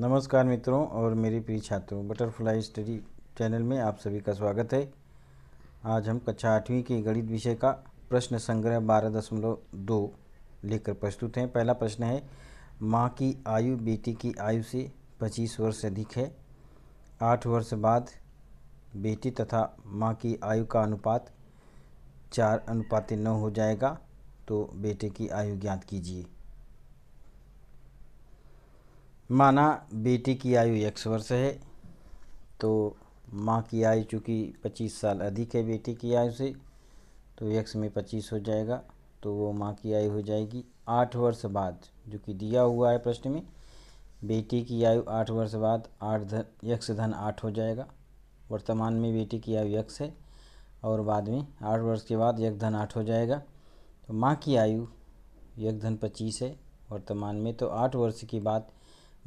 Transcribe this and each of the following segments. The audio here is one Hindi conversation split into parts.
नमस्कार मित्रों और मेरे प्रिय छात्रों बटरफ्लाई स्टडी चैनल में आप सभी का स्वागत है आज हम कक्षा आठवीं के गणित विषय का प्रश्न संग्रह बारह दशमलव दो लेकर प्रस्तुत हैं पहला प्रश्न है माँ की आयु बेटी की आयु से पच्चीस वर्ष अधिक है आठ वर्ष बाद बेटी तथा माँ की आयु का अनुपात चार अनुपात नौ हो जाएगा तो बेटे की आयु ज्ञात कीजिए माना बेटी की आयु एक वर्ष है तो माँ की आयु चूँकि पच्चीस साल अधिक है बेटी की आयु से तो यक्स में पच्चीस हो जाएगा तो वो माँ की आयु हो जाएगी आठ वर्ष बाद जो कि दिया हुआ है प्रश्न में बेटी की आयु आठ वर्ष बाद आठ धन यक्ष धन आठ हो जाएगा वर्तमान में बेटी की आयु एक है और बाद में आठ वर्ष के बाद एक धन आठ हो जाएगा तो माँ की आयु यक धन पच्चीस है वर्तमान में तो आठ वर्ष के बाद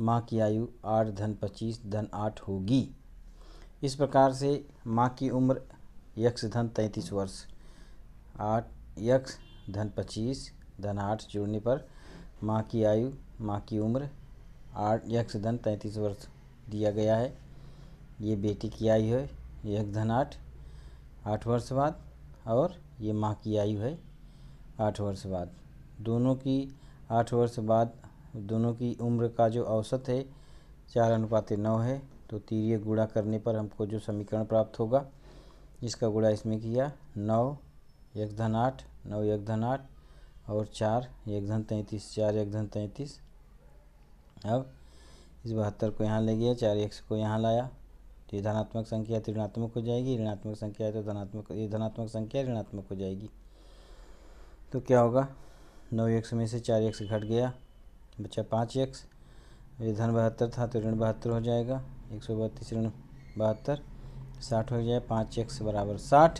माँ की आयु आठ धन पच्चीस धन आठ होगी इस प्रकार से माँ की उम्र यक्ष धन तैंतीस वर्ष आठ यक्ष धन पच्चीस धन आठ जोड़ने पर माँ की आयु माँ की उम्र आठ यक्ष धन तैंतीस वर्ष दिया गया है ये बेटी की आयु है यक्ष धन आठ आठ वर्ष बाद और ये माँ की आयु है आठ वर्ष बाद दोनों की आठ वर्ष बाद दोनों की उम्र का जो औसत है चार अनुपात नौ है तो तीर्य गुणा करने पर हमको जो समीकरण प्राप्त होगा इसका गुणा इसमें किया नौ एक धन आठ नौ एक धन आठ और चार एक धन तैंतीस चार एक धन तैंतीस अब इस बहत्तर को यहाँ ले गया चार एक को यहाँ लाया तो ये धनात्मक संख्या तो ऋणात्मक हो जाएगी ऋणात्मक संख्या है तो धनात्मक ये धनात्मक संख्या ऋणात्मक हो जाएगी तो क्या होगा नौ एक में से चार एक घट गया बचा पाँच एक्स धन बहत्तर था तो ऋण बहत्तर हो जाएगा एक सौ बत्तीस ऋण बहत्तर साठ हो जाए पाँच एक्स बराबर साठ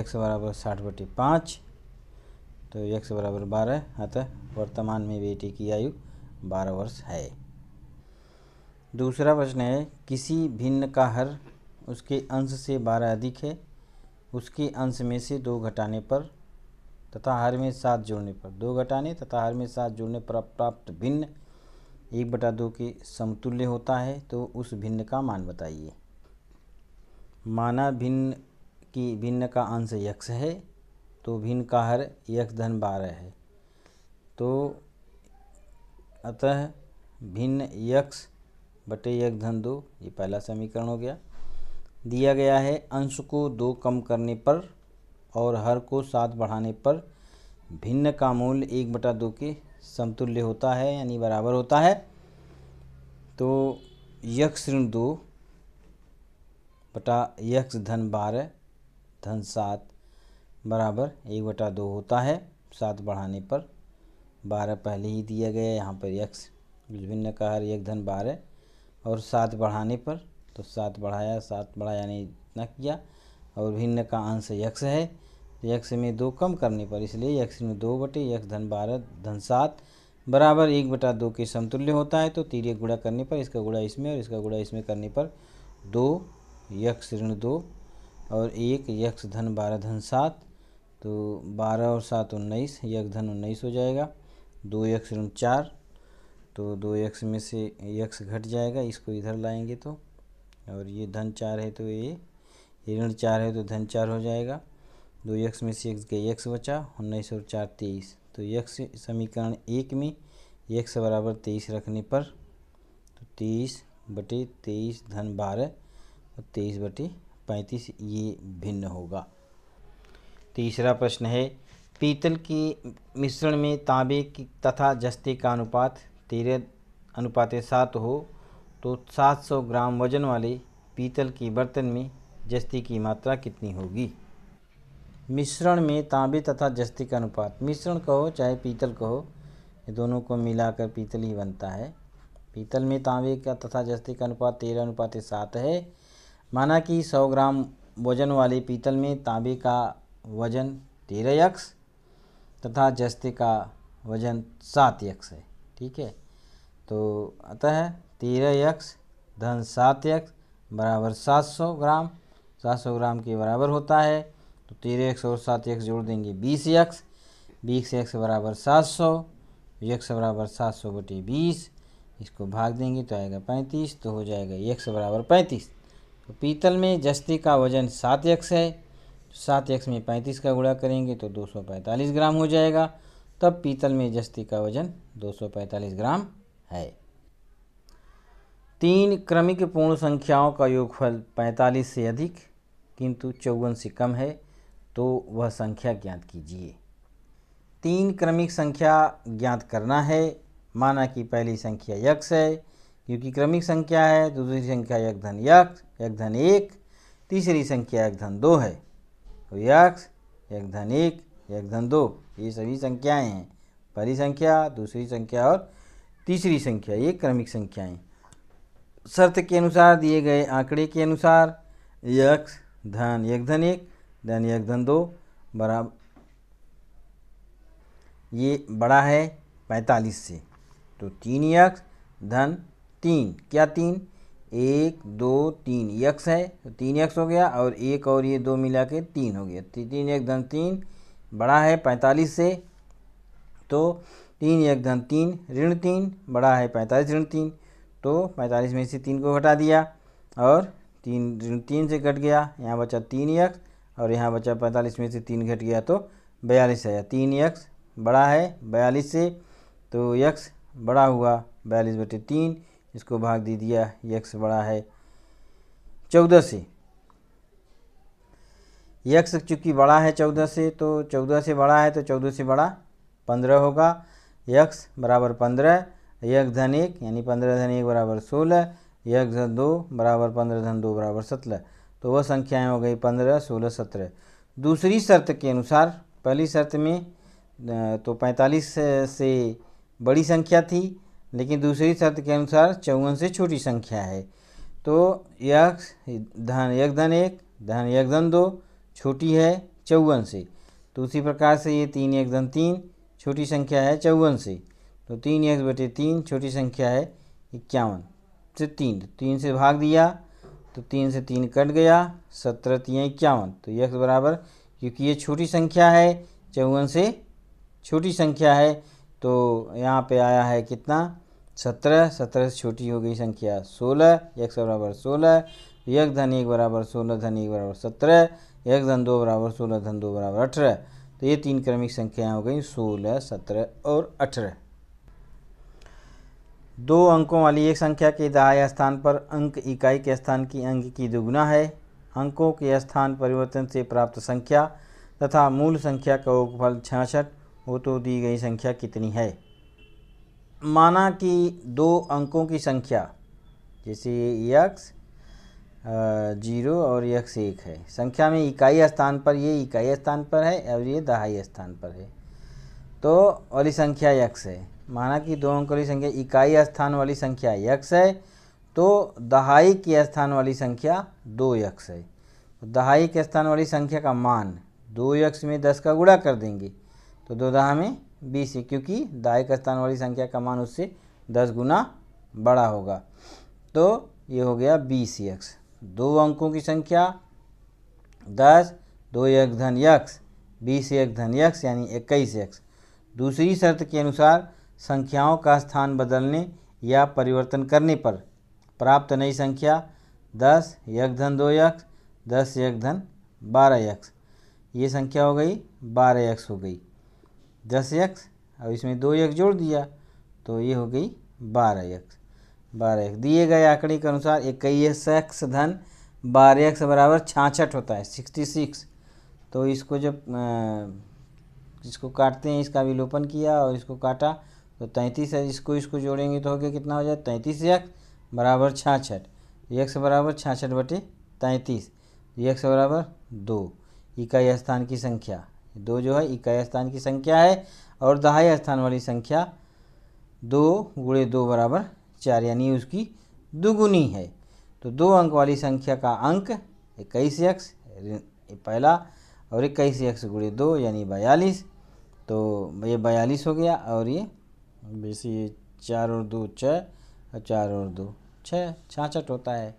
एक्स तो बराबर साठ बटी पाँच तो एक्स बराबर बारह अतः हाँ तो वर्तमान में बेटी की आयु बारह वर्ष है दूसरा प्रश्न है किसी भिन्न का हर उसके अंश से बारह अधिक है उसके अंश में से दो घटाने पर तथा हर में सात जोड़ने पर दो घटाने तथा हर में सात जोड़ने पर प्राप्त भिन्न एक बटा दो के समतुल्य होता है तो उस भिन्न का मान बताइए माना भिन्न की भिन्न का अंश यक्ष है तो भिन्न का हर यक्ष धन बारह है तो अतः भिन्न यक्ष बटे यक्ष धन दो ये पहला समीकरण हो गया दिया गया है अंश को दो कम करने पर और हर को साथ बढ़ाने पर भिन्न का मूल्य एक बटा दो के समतुल्य होता है यानी बराबर होता है तो यक्ष ऋण दो बटा यक्ष धन बारह धन सात बराबर एक बटा दो होता है सात बढ़ाने पर बारह पहले ही दिया गया यहाँ पर यक्ष भिन्न का हर एक धन बारह और सात बढ़ाने पर तो सात बढ़ाया सात बढ़ाया यानी इतना किया और भिन्न का अंश यक्ष है यक्ष में दो कम करने पर इसलिए यक्ष में दो बटे यक्ष धन बारह धन सात बराबर एक बटा दो के समतुल्य होता है तो एक गुड़ा करने पर इसका गुड़ा इसमें और इसका गुड़ा इसमें करने पर दो यक्ष ऋण दो और एक यक्ष धन बारह धन सात तो बारह और सात उन्नीस यक्ष धन उन्नीस हो जाएगा दो यक्ष ऋण चार तो दो यक्ष में से यक्ष घट जाएगा इसको इधर लाएंगे तो और ये धन चार है तो ये ऋण चार है तो धन चार हो जाएगा दो यक्स में से एक गए यक्स बचा उन्नीस और चार तेईस तो यक्स समीकरण एक में यक्स बराबर तेईस रखने पर तो तेईस बटे तेईस धन बारह और तो तेईस बटे पैंतीस ये भिन्न होगा तीसरा प्रश्न है पीतल के मिश्रण में तांबे की तथा जस्ते का अनुपात तेरह अनुपात सात हो तो सात सौ ग्राम वजन वाले पीतल के बर्तन में जस्ती की मात्रा कितनी होगी मिश्रण में तांबे तथा जस्ती का अनुपात मिश्रण कहो चाहे पीतल कहो ये दोनों को मिलाकर पीतल ही बनता है पीतल में तांबे का तथा जस्ती का अनुपात तेरह अनुपात सात है माना कि सौ ग्राम वजन वाले पीतल में तांबे का वजन तेरह यक्स तथा जस्ते का वजन सात यक्स है ठीक है तो अतः तेरह यक्स धन सात यक्स बराबर सात सौ ग्राम सात सौ ग्राम के बराबर होता है तो तेरह एक्स और सात एक जोड़ देंगे बीस एक्स बीस एक्स बराबर सात सौ एक बराबर सात सौ बटे बीस इसको भाग देंगे तो आएगा पैंतीस तो हो जाएगा एक बराबर पैंतीस तो पीतल में जस्ती का वजन सात एक है तो सात एक में पैंतीस का गुड़ा करेंगे तो दो सौ पैंतालीस ग्राम हो जाएगा तब पीतल में जस्ती का वजन दो सौ पैंतालीस ग्राम है तीन क्रमिक पूर्ण संख्याओं का योगफल पैंतालीस से अधिक किंतु चौवन से कम है तो वह संख्या ज्ञात कीजिए तीन क्रमिक संख्या ज्ञात करना है माना कि पहली संख्या यक्ष है क्योंकि क्रमिक संख्या है दूसरी संख्या एक धन यक्ष एक धन एक तीसरी संख्या एक धन दो है तो यक्ष एक धन एक एक धन दो ये सभी संख्याएं हैं पहली संख्या दूसरी संख्या और तीसरी संख्या ये क्रमिक संख्याएं शर्त के अनुसार दिए गए आंकड़े के अनुसार यक्ष धन एक धन एक धन एक धन दो बराबर ये बड़ा है पैंतालीस से तो तीन यक्स धन तीन क्या तीन एक दो तीन यक्स है तो तीन यक्स हो गया और एक और ये दो मिला के तीन हो गया तीन एक धन तीन बड़ा है पैंतालीस से तो तीन एक धन तीन ऋण तीन बड़ा है पैंतालीस ऋण तीन तो पैंतालीस में से तीन को घटा दिया और तीन तीन से कट गया यहाँ बचा तीन एक और यहाँ बचा पैंतालीस में से तीन घट गया तो बयालीस आया तीन यक्स बड़ा है बयालीस से तो यक्स बड़ा हुआ बयालीस बटे तीन इसको भाग दे दिया यक्स बड़ा है चौदह से यक्स चूँकि बड़ा है चौदह से तो चौदह से बड़ा है तो चौदह से बड़ा पंद्रह होगा यक्स बराबर पंद्रह यक्स धन एक यानी पंद्रह धन एक बराबर सोलह एक धन दो बराबर पंद्रह धन दो बराबर सत्रह तो वह संख्याएं हो गई पंद्रह सोलह सत्रह दूसरी शर्त के अनुसार पहली शर्त में तो पैंतालीस से बड़ी संख्या थी लेकिन दूसरी शर्त के अनुसार चौवन से छोटी संख्या है तो एक धन एक धन एक धन एक धन दो छोटी है चौवन से तो उसी प्रकार से ये तीन एक धन तीन छोटी संख्या है चौवन से तो तीन एक बटे तीन छोटी संख्या है इक्यावन से तीन तो तीन से भाग दिया तो तीन से तीन कट गया सत्रह तीन तो इक्यावन तो यक्स बराबर क्योंकि ये छोटी संख्या है चौवन से छोटी संख्या है तो यहाँ पे आया है कितना सत्रह सत्रह से छोटी हो गई संख्या सोलह यक्स बराबर सोलह यक धन एक बराबर सोलह धन एक बराबर सत्रह एक धन दो बराबर सोलह धन दो बराबर अठारह तो ये तीन क्रमिक संख्याएं हो गई सोलह सत्रह और अठारह दो अंकों वाली एक संख्या के दहाय स्थान पर अंक इकाई के स्थान की अंक की दुगुना है अंकों के स्थान परिवर्तन से प्राप्त संख्या तथा मूल संख्या का उपफल छियासठ हो तो दी गई संख्या कितनी है माना कि दो अंकों की संख्या जैसे यक्स जीरो और यक्स एक है संख्या में इकाई स्थान पर ये इकाई स्थान पर है और ये दहाई स्थान पर है तो वाली संख्या यक्स है माना कि दो अंक वाली संख्या इकाई स्थान वाली संख्या यक्स है तो दहाई के स्थान वाली संख्या दो यक्स है तो दहाई के स्थान वाली संख्या का मान दो यक्स में दस का गुणा कर देंगे तो दो दहा में बीस है क्योंकि दहाई के स्थान वाली संख्या का मान उससे दस गुना बड़ा होगा तो ये हो गया बीस यक्स दो अंकों की संख्या दस दो यक्ष धन यक्ष बीस यक्ष धन यक्ष यानी इक्कीस यक्ष दूसरी शर्त के अनुसार संख्याओं का स्थान बदलने या परिवर्तन करने पर प्राप्त नई संख्या दस यक धन दो यक्ष दस यक धन बारह यक्ष ये संख्या हो गई बारह यक्ष हो गई दस यक्ष अब इसमें दो यक्ष जोड़ दिया तो ये हो गई बारह यक्ष बारह यक्ष दिए गए आंकड़े के अनुसार इक्कीस यक्ष धन बारह यक्ष बराबर छाछठ होता है सिक्सटी सिक्स तो इसको जब इसको काटते हैं इसका विलोपन किया और इसको काटा तो तैंतीस है इसको इसको जोड़ेंगे तो हो गया कितना हो जाए तैंतीस एक बराबर छाछठ तो एक बराबर छाछठ बटे तैंतीस तो एक बराबर दो इकाई स्थान की संख्या दो जो है इकाई स्थान की संख्या है और दहाई स्थान वाली संख्या दो गुड़े दो बराबर चार यानी उसकी दुगुनी है तो दो अंक वाली संख्या का अंक इक्कीस एक्स पहला और इक्कीस एक्स गुड़े दो यानी बयालीस तो ये बयालीस हो गया और ये बीस चार और दो छः और चार और दो छः छाछठ होता है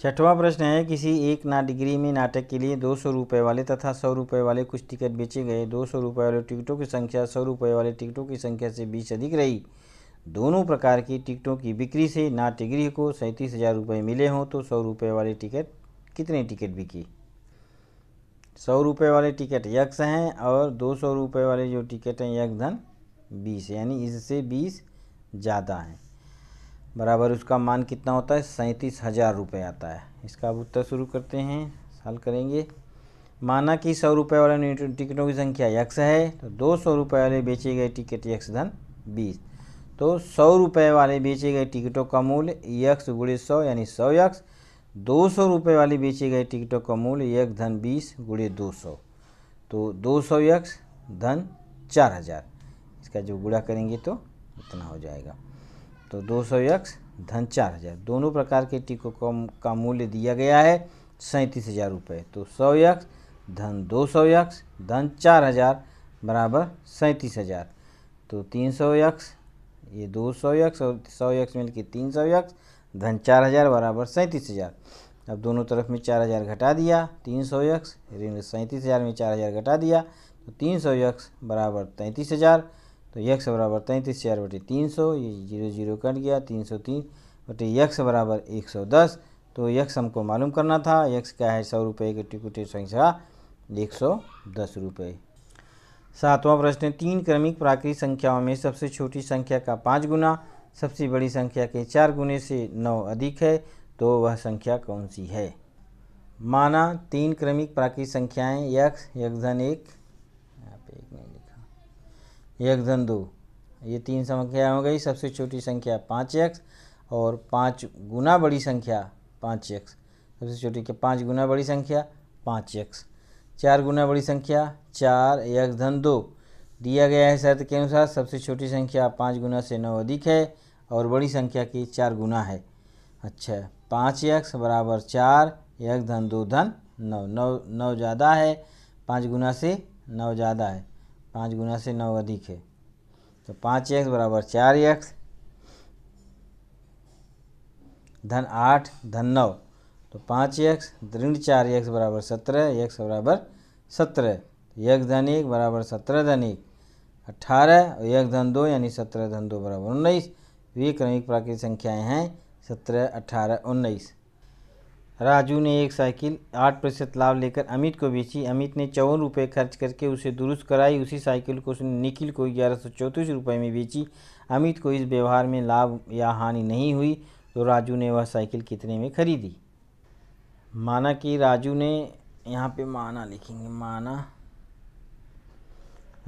छठवां प्रश्न है किसी एक ना डिग्री में नाटक के लिए दो सौ रुपये वाले तथा सौ रुपये वाले कुछ टिकट बेचे गए दो सौ रुपये वाले टिकटों की संख्या सौ रुपये वाले टिकटों की संख्या से बीस अधिक रही दोनों प्रकार की टिकटों की बिक्री से डिग्री को सैंतीस हज़ार रुपये मिले हों तो सौ रुपये वाले टिकट कितने टिकट बिकी सौ रुपये वाले टिकट यक्ष हैं और दो सौ रुपये वाले जो टिकट हैं यक्ष धन बीस यानी इससे बीस ज़्यादा हैं बराबर उसका मान कितना होता है सैंतीस हज़ार रुपये आता है इसका अब उत्तर शुरू करते हैं हल करेंगे माना कि सौ रुपये वाले टिकटों की संख्या यक्स है तो दो सौ रुपये वाले बेचे गए टिकट यक्स धन बीस तो सौ रुपये वाले बेचे गए टिकटों का मूल्य यक्स गुड़े सौ यानी सौ यक्स दो सौ रुपये वाले बेचे गए टिकटों का मूल्य यक्स धन बीस गुड़े दो सौ तो दो सौ यक्स धन चार हज़ार इसका जो गुड़ा करेंगे तो उतना हो जाएगा तो दो सौ यक्स धन चार हज़ार दोनों प्रकार के टीकों को का मूल्य दिया गया है सैंतीस हज़ार रुपये तो सौ यक्स धन दो सौ यक्स धन चार हज़ार बराबर सैंतीस हज़ार तो तीन सौ यक्स ये दो सौ यक्स और सौ यक्स मिल के तीन सौ यक्स धन चार हज़ार बराबर सैंतीस हज़ार अब दोनों तरफ में चार हज़ार घटा दिया तीन सौ यक्स ऋण सैंतीस हज़ार में चार हज़ार घटा दिया तो तीन सौ यक्स बराबर तैंतीस हज़ार तो यक्स बराबर तैंतीस चार बटे तीन सौ ये जीरो जीरो कट गया तीन सौ तीन बटे यक्स बराबर एक सौ दस तो यक्स हमको मालूम करना था यक्स क्या है सौ रुपये की टिकुटी संख्या एक सौ दस रुपये सातवां प्रश्न तीन क्रमिक प्राकृतिक संख्याओं में सबसे छोटी संख्या का पाँच गुना सबसे बड़ी संख्या के चार गुने से नौ अधिक है तो वह संख्या कौन सी है माना तीन क्रमिक प्राकृतिक संख्याएं यक्स यक्षन एक यहाँ पे एक मिनट एक धन दो ये तीन संख्या हो गई सबसे छोटी संख्या पाँच एक्स और पाँच गुना बड़ी संख्या पाँच एक्स सबसे छोटी क्या पाँच गुना बड़ी संख्या पाँच एक्स चार गुना बड़ी संख्या चार एक धन दो दिया गया है शर्त के अनुसार सबसे छोटी संख्या पाँच गुना से नौ अधिक है और बड़ी संख्या की चार गुना है अच्छा पाँच एक्स बराबर चार एक धन दो धन नौ नौ नौ ज़्यादा है पाँच गुना से नौ ज़्यादा है पाँच गुना से नौ अधिक है तो पाँच एक्स बराबर चार एक्स धन आठ धन नौ तो पाँच एक्स ऋण चार एक्स बराबर सत्रह एक्स बराबर सत्रह तो एक धन एक बराबर सत्रह धन एक अट्ठारह और एक धन दो यानी सत्रह धन दो बराबर उन्नीस वे क्रमिक प्राकृतिक संख्याएं हैं सत्रह अट्ठारह उन्नीस राजू ने एक साइकिल आठ प्रतिशत लाभ लेकर अमित को बेची अमित ने चौवन रुपये खर्च करके उसे दुरुस्त कराई उसी साइकिल को उसने निखिल को ग्यारह सौ चौंतीस रुपये में बेची अमित को इस व्यवहार में लाभ या हानि नहीं हुई तो राजू ने वह साइकिल कितने में खरीदी माना कि राजू ने यहाँ पे माना लिखेंगे माना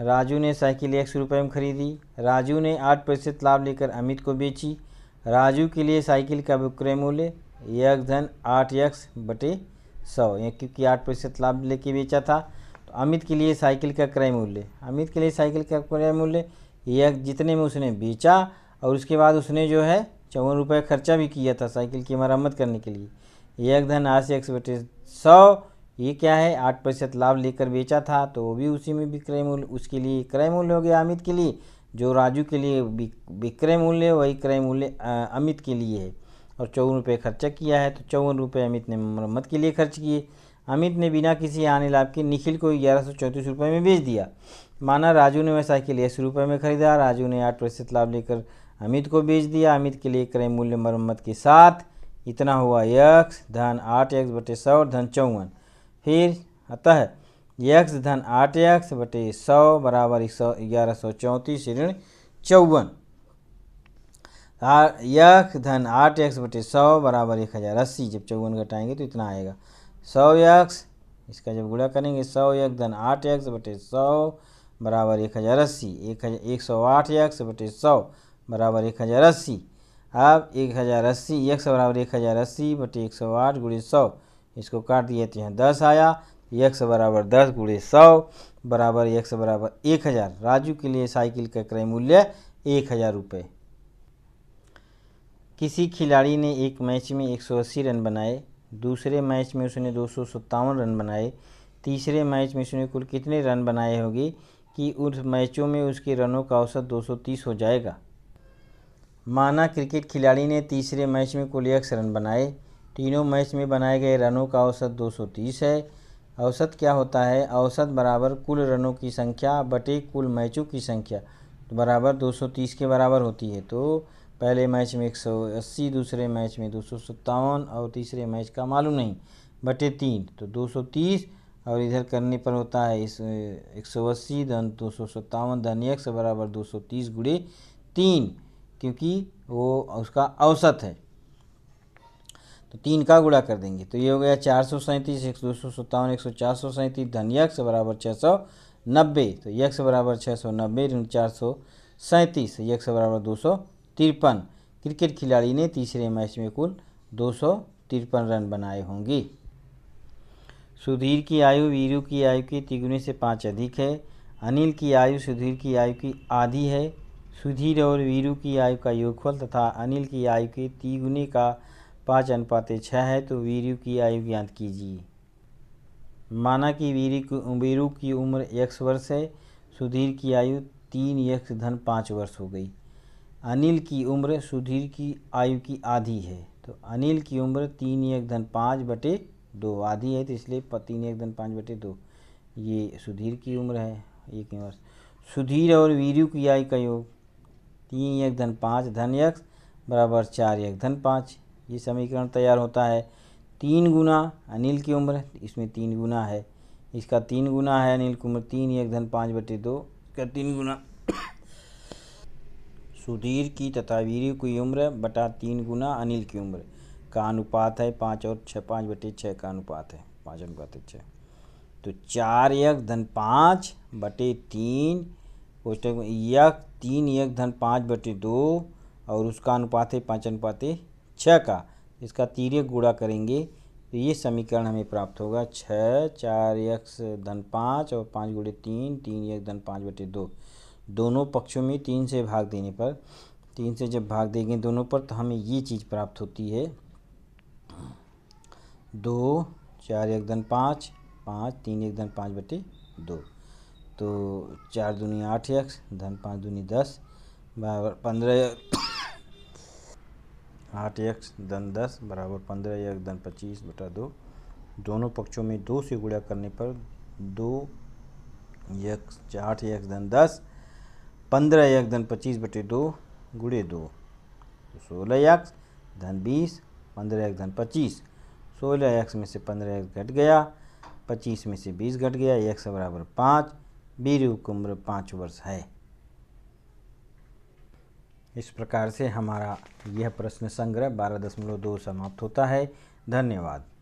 राजू ने साइकिल एक सौ रुपये में खरीदी राजू ने आठ प्रतिशत लाभ लेकर अमित को बेची राजू के लिए साइकिल का विक्रय मूल्य एक धन आठ एक्स बटे सौ एक क्योंकि आठ प्रतिशत लाभ लेके बेचा था तो अमित के लिए साइकिल का क्रय मूल्य अमित के लिए साइकिल का क्रय मूल्य एक जितने में उसने बेचा और उसके बाद उसने जो है चौवन रुपये खर्चा भी किया था साइकिल की मरम्मत करने के लिए एक धन आठ एक्स बटे सौ ये क्या है आठ प्रतिशत लाभ लेकर बेचा था तो वो भी उसी में विक्रय मूल्य उसके लिए क्रय मूल्य हो गया अमित के लिए जो राजू के लिए विक्रय मूल्य वही क्रय मूल्य अमित के लिए है और चौवन रुपये खर्चा किया है तो चौवन रुपये अमित ने मरम्मत के लिए खर्च किए अमित ने बिना किसी आने लाभ के निखिल को ग्यारह सौ चौंतीस रुपये में बेच दिया माना राजू ने वह साइकिल अस्सी रुपये में खरीदा राजू ने आठ प्रतिशत लाभ लेकर अमित को बेच दिया अमित के लिए क्रय मूल्य मरम्मत के साथ इतना हुआ यक्ष धन आठ यक्ष बटे सौ धन चौवन फिर अतः यक्ष धन आठ यक्ष बटे सौ बराबर एक सौ ग्यारह सौ चौंतीस ऋण चौवन यख धन आठ एक्स बटे सौ बराबर एक हज़ार अस्सी जब चौवन घटाएंगे तो इतना आएगा सौ यक्स इसका जब गुणा करेंगे सौ एक धन आठ एक्स बटे सौ बराबर एक हज़ार अस्सी एक हज़ार एक सौ आठ यक्स बटे सौ बराबर एक हज़ार अस्सी अब एक हज़ार अस्सी यक्स बराबर एक हज़ार अस्सी बटे एक सौ आठ गुड़े सौ इसको काट दिए तो यहाँ दस आया यक्स बराबर दस गुड़े सौ बराबर यक्स बराबर एक हज़ार राजू के लिए साइकिल का क्रय मूल्य एक हज़ार रुपये किसी खिलाड़ी ने एक मैच में 180 रन बनाए दूसरे मैच में उसने दो रन बनाए तीसरे मैच में उसने कुल कितने रन बनाए होंगे कि उन मैचों में उसके रनों का औसत 230 हो जाएगा माना क्रिकेट खिलाड़ी ने तीसरे मैच में कुल एक रन बनाए तीनों मैच में बनाए गए रनों का औसत 230 है औसत क्या होता है औसत बराबर कुल रनों की संख्या बटे कुल मैचों की संख्या तो बराबर 230 के बराबर होती है तो पहले मैच में एक सौ अस्सी दूसरे मैच में दो सौ सत्तावन और तीसरे मैच का मालूम नहीं बटे तीन तो दो सौ तीस और इधर करने पर होता है इस एक सौ अस्सी धन दो सौ सत्तावन धन एक बराबर दो सौ तीस गुड़े तीन क्योंकि वो उसका औसत है तो तीन का गुड़ा कर देंगे तो ये हो गया चार सौ सैंतीस एक दो सौ सत्तावन एक सौ चार सौ सैंतीस धन यक्स बराबर छः सौ नब्बे तो यक्स बराबर छः सौ नब्बे चार सौ सैंतीस यक्स बराबर दो सौ तिरपन क्रिकेट खिलाड़ी ने तीसरे मैच में कुल दो रन बनाए होंगे सुधीर की आयु वीरू की आयु के तिगुने से पाँच अधिक है अनिल की आयु सुधीर की आयु की आधी है सुधीर और वीरू की आयु का योगफल तथा अनिल की आयु के तिगुने का पाँच अनुपात छः है तो वीरू की आयु ज्ञात कीजिए माना कि वीरू की वीरू की उम्र एक वर्ष है सुधीर की आयु तीन यक्ष धन पाँच वर्ष हो गई अनिल की उम्र सुधीर की आयु की आधी है तो अनिल की उम्र तीन एक धन पाँच बटे दो आधी है तो इसलिए तीन एक धन पाँच बटे दो ये सुधीर की उम्र है एक वर्ष सुधीर और वीरू की आयु का योग तीन एक धन पाँच धन यक्ष बराबर चार एक धन पाँच ये समीकरण तैयार होता है तीन गुना अनिल की उम्र इसमें तीन गुना है इसका तीन गुना है अनिल की उम्र तीन एक धन पाँच बटे दो का तीन गुना सुधीर की वीरू की उम्र बटा तीन गुना अनिल की उम्र का अनुपात है पाँच और छः पाँच बटे छः का अनुपात है पाँच अनुपात है छः तो चार यक धन पाँच बटे तीन कोष्टक यक तीन यक धन पाँच बटे दो और उसका अनुपात है पाँच अनुपात है छः का इसका तीर्यक गुड़ा करेंगे तो ये समीकरण हमें प्राप्त होगा छः चार यक्स धन पाँच और पाँच गुड़े तीन तीन यक धन पाँच बटे दो दोनों पक्षों में तीन से भाग देने पर तीन से जब भाग देंगे दोनों पर तो हमें ये चीज़ प्राप्त होती है दो चार एक धन पाँच पाँच तीन एक धन पाँच बटे दो तो चार दूनी आठ एक धन पाँच दूनी दस बराबर पंद्रह आठ एक धन दस बराबर पंद्रह एक धन पच्चीस बटा दो दोनों पक्षों में दो से गुणा करने पर दो एक आठ एक धन दस पंद्रह एक धन पच्चीस बटे दो गुड़े दो तो सोलह एक धन बीस पंद्रह एक धन पच्चीस सोलह एक्स में से पंद्रह एक घट गया पच्चीस में से बीस घट गया एक्स बराबर पाँच बीरू की उम्र पाँच वर्ष है इस प्रकार से हमारा यह प्रश्न संग्रह बारह दशमलव दो समाप्त होता है धन्यवाद